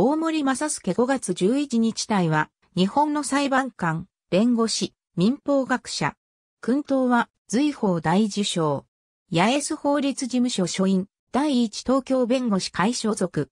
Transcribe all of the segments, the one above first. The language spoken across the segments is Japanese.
大森正介5月11日隊は、日本の裁判官、弁護士、民法学者。訓党は、随法大受賞。八重洲法律事務所所員、第一東京弁護士会所属。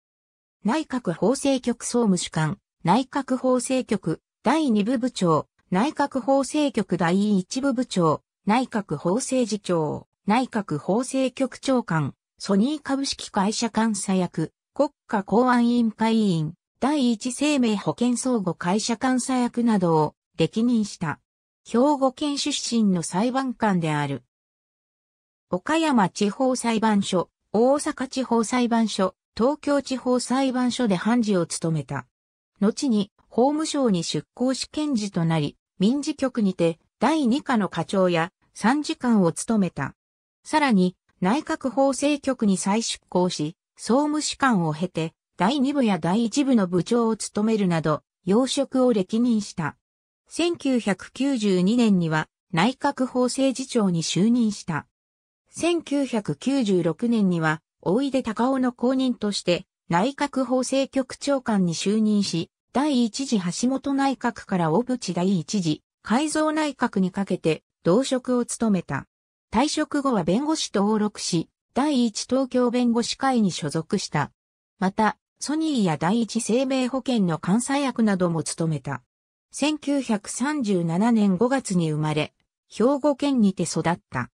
内閣法制局総務主管、内閣法制局、第二部部長、内閣法制局第一部部長、内閣法制次長、内閣法制局長官、ソニー株式会社監査役、国家公安委員会委員、第一生命保険相互会社監査役などを歴任した。兵庫県出身の裁判官である。岡山地方裁判所、大阪地方裁判所、東京地方裁判所で判事を務めた。後に法務省に出向し検事となり、民事局にて第2課の課長や参事官を務めた。さらに内閣法制局に再出向し、総務士官を経て、第2部や第1部の部長を務めるなど、要職を歴任した。1992年には内閣法制次長に就任した。1996年には、大出隆夫の後任として内閣法制局長官に就任し、第一次橋本内閣から小渕第一次改造内閣にかけて同職を務めた。退職後は弁護士と往録し、第一東京弁護士会に所属した。また、ソニーや第一生命保険の監査役なども務めた。1937年5月に生まれ、兵庫県にて育った。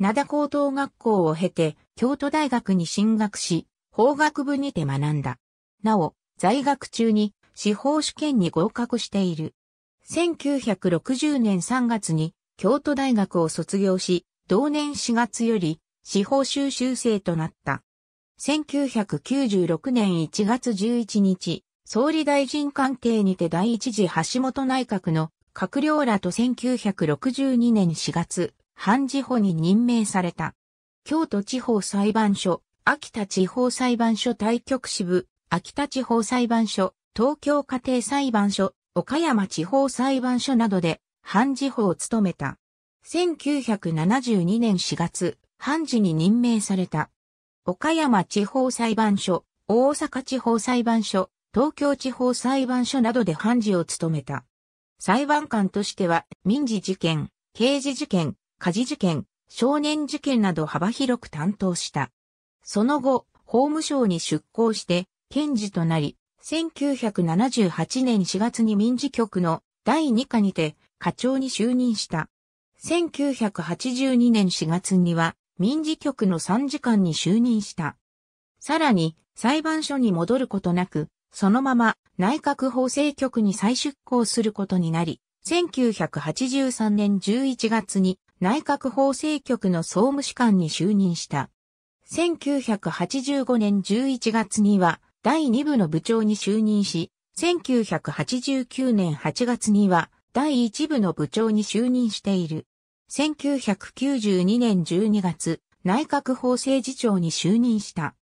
灘高等学校を経て、京都大学に進学し、法学部にて学んだ。なお、在学中に司法試験に合格している。1960年3月に京都大学を卒業し、同年4月より司法修習生となった。1996年1月11日、総理大臣官邸にて第一次橋本内閣の閣僚らと1962年4月、判事補に任命された。京都地方裁判所、秋田地方裁判所対局支部、秋田地方裁判所、東京家庭裁判所、岡山地方裁判所などで判事補を務めた。1972年4月、判事に任命された。岡山地方裁判所、大阪地方裁判所、東京地方裁判所などで判事を務めた。裁判官としては、民事事件、刑事事件、家事事件、少年事件など幅広く担当した。その後、法務省に出向して、検事となり、1978年4月に民事局の第2課にて課長に就任した。1982年4月には民事局の参事官に就任した。さらに、裁判所に戻ることなく、そのまま内閣法制局に再出向することになり、1983年11月に内閣法制局の総務士官に就任した。1985年11月には第2部の部長に就任し、1989年8月には第1部の部長に就任している。1992年12月、内閣法制次長に就任した。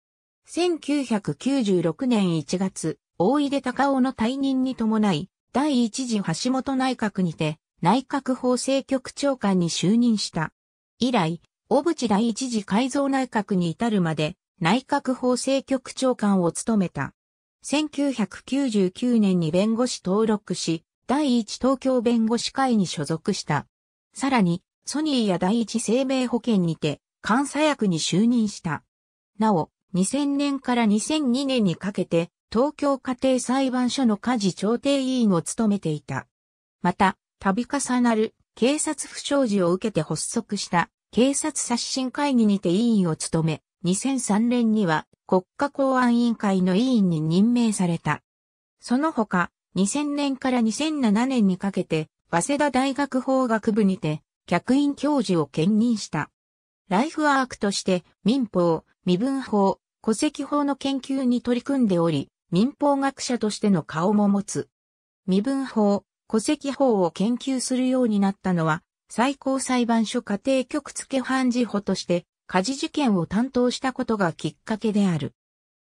1996年1月、大出隆夫の退任に伴い、第一次橋本内閣にて、内閣法制局長官に就任した。以来、小渕第一次改造内閣に至るまで、内閣法制局長官を務めた。1999年に弁護士登録し、第一東京弁護士会に所属した。さらに、ソニーや第一生命保険にて、監査役に就任した。なお、2000年から2002年にかけて、東京家庭裁判所の家事調停委員を務めていた。また、度重なる警察不祥事を受けて発足した警察刷新会議にて委員を務め、2003年には国家公安委員会の委員に任命された。その他、2000年から2007年にかけて、早稲田大学法学部にて客員教授を兼任した。ライフワークとして民法、身分法、戸籍法の研究に取り組んでおり、民法学者としての顔も持つ。身分法、戸籍法を研究するようになったのは、最高裁判所家庭局付判事補として、家事事件を担当したことがきっかけである。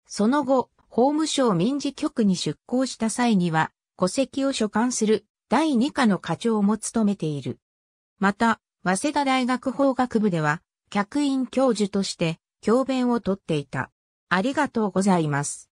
その後、法務省民事局に出向した際には、戸籍を所管する第2課の課長も務めている。また、早稲田大学法学部では、客員教授として、教鞭をとっていた。ありがとうございます。